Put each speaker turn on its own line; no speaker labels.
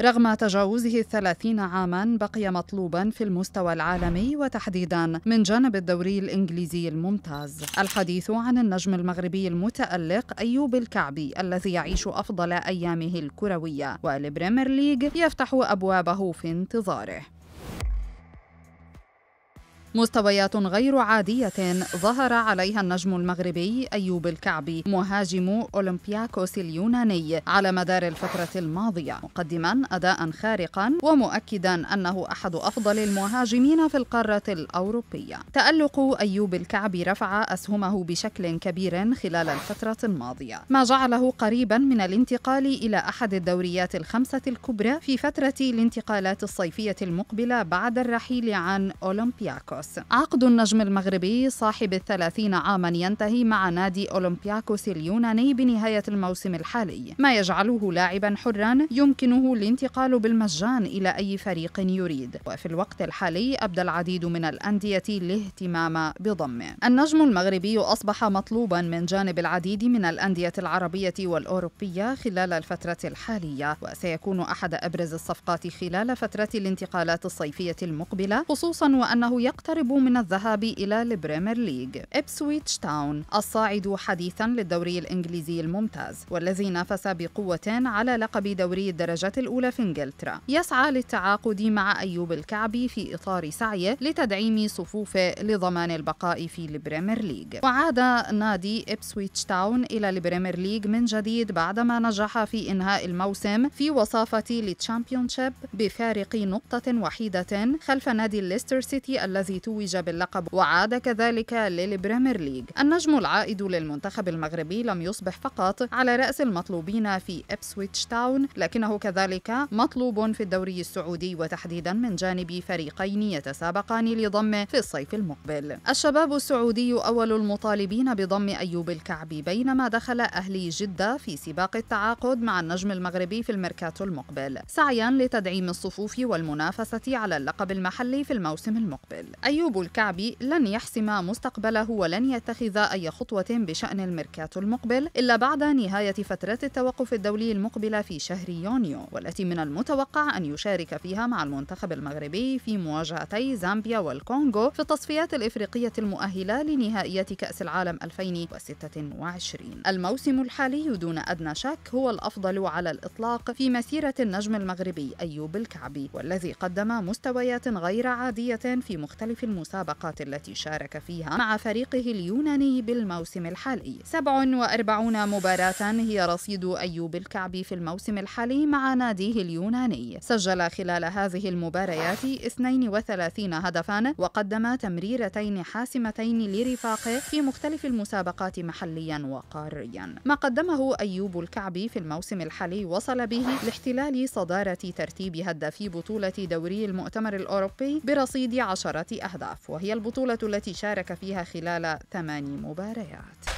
رغم تجاوزه الثلاثين عاما بقي مطلوبا في المستوى العالمي وتحديدا من جانب الدوري الإنجليزي الممتاز الحديث عن النجم المغربي المتألق أيوب الكعبي الذي يعيش أفضل أيامه الكروية والبريمير ليج يفتح أبوابه في انتظاره مستويات غير عادية ظهر عليها النجم المغربي أيوب الكعبي مهاجم أولمبياكوس اليوناني على مدار الفترة الماضية مقدما أداء خارقا ومؤكدا أنه أحد أفضل المهاجمين في القارة الأوروبية تألق أيوب الكعبي رفع أسهمه بشكل كبير خلال الفترة الماضية ما جعله قريبا من الانتقال إلى أحد الدوريات الخمسة الكبرى في فترة الانتقالات الصيفية المقبلة بعد الرحيل عن أولمبياكوس أولمبياكوس عقد النجم المغربي صاحب الثلاثين عاما ينتهي مع نادي أولمبياكوس اليوناني بنهاية الموسم الحالي ما يجعله لاعبا حرا يمكنه الانتقال بالمجان إلى أي فريق يريد وفي الوقت الحالي أبدى العديد من الأندية الاهتمام بضمه النجم المغربي أصبح مطلوبا من جانب العديد من الأندية العربية والأوروبية خلال الفترة الحالية وسيكون أحد أبرز الصفقات خلال فترة الانتقالات الصيفية المقبلة خصوصا وأنه يقتل يقترب من الذهاب إلى البريمير ليج إبسويتش تاون الصاعد حديثا للدوري الإنجليزي الممتاز والذي نافس بقوة على لقب دوري الدرجة الأولى في إنجلترا يسعى للتعاقد مع أيوب الكعبي في إطار سعيه لتدعيم صفوفه لضمان البقاء في البريمير ليج وعاد نادي إبسويتش تاون إلى البريمير ليج من جديد بعدما نجح في إنهاء الموسم في وصافة للتشامبيونشيب بفارق نقطة وحيدة خلف نادي ليستر سيتي الذي توج باللقب وعاد كذلك للبريمير ليج النجم العائد للمنتخب المغربي لم يصبح فقط على رأس المطلوبين في إبسويتش تاون لكنه كذلك مطلوب في الدوري السعودي وتحديدا من جانب فريقين يتسابقان لضمه في الصيف المقبل الشباب السعودي أول المطالبين بضم أيوب الكعبي بينما دخل أهلي جدة في سباق التعاقد مع النجم المغربي في الميركاتو المقبل سعيا لتدعيم الصفوف والمنافسة على اللقب المحلي في الموسم المقبل أيوب الكعبي لن يحسم مستقبله ولن يتخذ أي خطوة بشأن الميركاتو المقبل إلا بعد نهاية فترة التوقف الدولي المقبلة في شهر يونيو والتي من المتوقع أن يشارك فيها مع المنتخب المغربي في مواجهتي زامبيا والكونغو في التصفيات الإفريقية المؤهلة لنهائية كأس العالم 2026 الموسم الحالي دون أدنى شك هو الأفضل على الإطلاق في مسيرة النجم المغربي أيوب الكعبي والذي قدم مستويات غير عادية في مختلف في المسابقات التي شارك فيها مع فريقه اليوناني بالموسم الحالي 47 مباراة هي رصيد أيوب الكعبي في الموسم الحالي مع ناديه اليوناني سجل خلال هذه المباريات 32 هدفا وقدم تمريرتين حاسمتين لرفاقه في مختلف المسابقات محليا وقاريا ما قدمه أيوب الكعبي في الموسم الحالي وصل به لاحتلال صدارة ترتيب هدافي بطولة دوري المؤتمر الأوروبي برصيد عشرة أهداف وهي البطولة التي شارك فيها خلال ثماني مباريات